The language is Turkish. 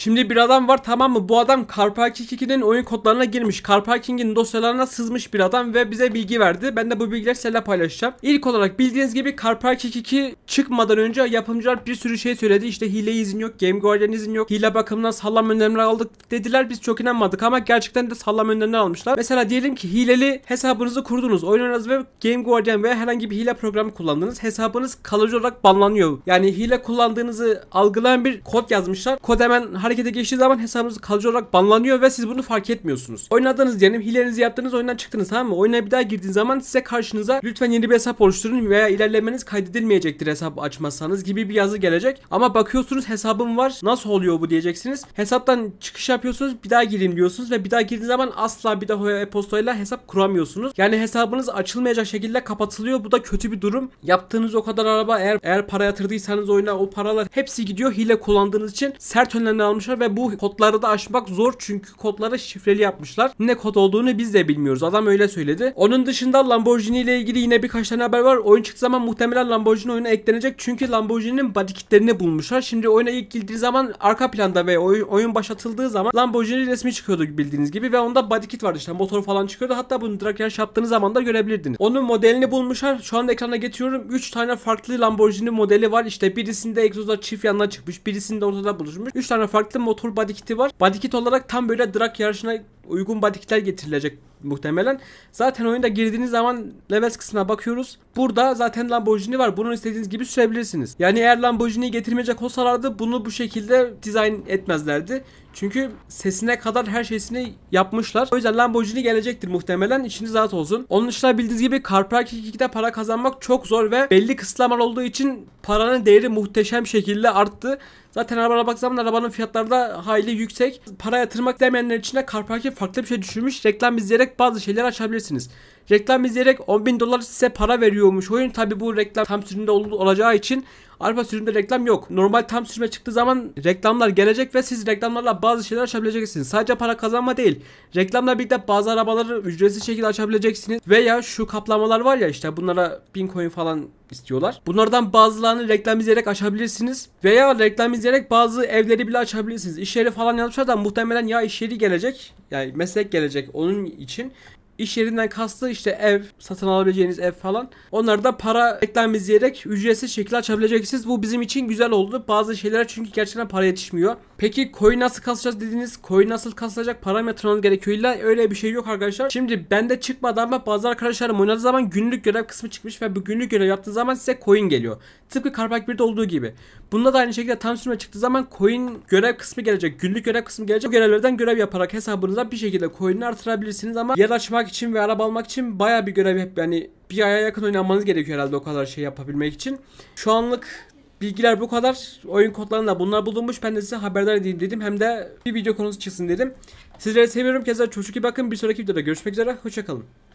Şimdi bir adam var tamam mı? Bu adam Carparking 2'nin oyun kodlarına girmiş. Carparking'in dosyalarına sızmış bir adam ve bize bilgi verdi. Ben de bu bilgileri seninle paylaşacağım. İlk olarak bildiğiniz gibi Carparking 2 çıkmadan önce yapımcılar bir sürü şey söyledi. İşte hile izin yok, Game Guardian izin yok, hile bakımından sallam önlemler aldık dediler. Biz çok inanmadık ama gerçekten de sallam önlemler almışlar. Mesela diyelim ki hileli hesabınızı kurdunuz, oynadınız ve Game Guardian veya herhangi bir hile programı kullandınız. Hesabınız kalıcı olarak banlanıyor. Yani hile kullandığınızı algılayan bir kod yazmışlar. Kod hemen harekete geçtiği zaman hesabınız kalıcı olarak banlanıyor ve siz bunu fark etmiyorsunuz. Oynadığınız diyelim hilenizi yaptığınız oyundan çıktınız tamam mı? Oyuna bir daha girdiğiniz zaman size karşınıza lütfen yeni bir hesap oluşturun veya ilerlemeniz kaydedilmeyecektir hesap açmazsanız gibi bir yazı gelecek. Ama bakıyorsunuz hesabım var nasıl oluyor bu diyeceksiniz. Hesaptan çıkış yapıyorsunuz bir daha gireyim diyorsunuz ve bir daha girdiğiniz zaman asla bir daha e-postayla hesap kuramıyorsunuz. Yani hesabınız açılmayacak şekilde kapatılıyor. Bu da kötü bir durum. Yaptığınız o kadar araba eğer eğer para yatırdıysanız oyuna o paralar hepsi gidiyor hile kullandığınız için sert önlemler almış yapmışlar ve bu kodları da aşmak zor çünkü kodları şifreli yapmışlar. Ne kod olduğunu biz de bilmiyoruz. Adam öyle söyledi. Onun dışında Lamborghini ile ilgili yine birkaç tane haber var. Oyun çıktığı zaman muhtemelen Lamborghini oyuna eklenecek. Çünkü Lamborghini'nin body kitlerini bulmuşlar. Şimdi oyuna ilk girdiği zaman arka planda ve oyun, oyun başlatıldığı zaman Lamborghini resmi çıkıyordu bildiğiniz gibi ve onda body kit vardı işte motor falan çıkıyordu. Hatta bunu drag yarış yaptığınız zaman da görebilirdiniz. Onun modelini bulmuşlar. Şu anda ekrana getiriyorum. 3 tane farklı Lamborghini modeli var. İşte birisinde egzozlar çift yanına çıkmış. Birisinde ortada buluşmuş. 3 tane farklı farklı motor body kit'i var. Body kit olarak tam böyle drag yarışına uygun body getirilecek muhtemelen. Zaten oyunda girdiğiniz zaman levels kısmına bakıyoruz. Burada zaten Lamborghini var. Bunun istediğiniz gibi sürebilirsiniz. Yani eğer Lamborghini'yi getirmeyecek olsalardı bunu bu şekilde dizayn etmezlerdi. Çünkü sesine kadar her şeysini yapmışlar. O yüzden Lamborghini gelecektir muhtemelen. İçiniz rahat olsun. Onun dışında bildiğiniz gibi CarPark 2'de para kazanmak çok zor ve belli kısıtlamalar olduğu için paranın değeri muhteşem şekilde arttı. Zaten arabaya baktığımız zaman arabanın fiyatları da hayli yüksek. Para yatırmak demeyenler için de CarPark'i farklı bir şey düşünmüş reklam izleyerek bazı şeyler açabilirsiniz. Reklam izleyerek 10.000 dolar size para veriyormuş oyun. Tabi bu reklam tam sürümde ol olacağı için alfa sürümde reklam yok. Normal tam sürüme çıktığı zaman reklamlar gelecek ve siz reklamlarla bazı şeyler açabileceksiniz. Sadece para kazanma değil. Reklamla birlikte bazı arabaları ücretsiz şekilde açabileceksiniz. Veya şu kaplamalar var ya işte bunlara bin coin falan istiyorlar. Bunlardan bazılarını reklam izleyerek açabilirsiniz. Veya reklam izleyerek bazı evleri bile açabilirsiniz. İş yeri falan yazmışlar da muhtemelen ya iş yeri gelecek. Yani meslek gelecek onun için. İş yerinden kastı işte ev, satın alabileceğiniz ev falan. Onları da para reklam izleyerek ücretsiz şekilde açabileceksiniz. Bu bizim için güzel oldu. Bazı şeyler çünkü gerçekten para yetişmiyor. Peki coin nasıl kasacağız dediniz. Coin nasıl kasılacak? Param mı yatırmanız gerekiyor? İlla öyle bir şey yok arkadaşlar. Şimdi bende çıkmadan ben bazı arkadaşlarım oynadığı zaman günlük görev kısmı çıkmış ve bu günlük görev yaptığı zaman size coin geliyor. Tıpkı Carpack 1'de olduğu gibi. Bunda da aynı şekilde tam sürme çıktığı zaman coin görev kısmı gelecek. Günlük görev kısmı gelecek. Bu görevlerden görev yaparak hesabınıza bir şekilde coin'i artırabilirsiniz ama yer açmak için ve araba almak için baya bir görev hep yani bir aya yakın oynanmanız gerekiyor herhalde o kadar şey yapabilmek için. Şu anlık bilgiler bu kadar. Oyun kodlarında bunlar bulunmuş. Ben de size haberdar edeyim dedim. Hem de bir video konusu çıksın dedim. Sizleri seviyorum. Keza çocuk iyi bakın. Bir sonraki videoda görüşmek üzere. Hoşçakalın.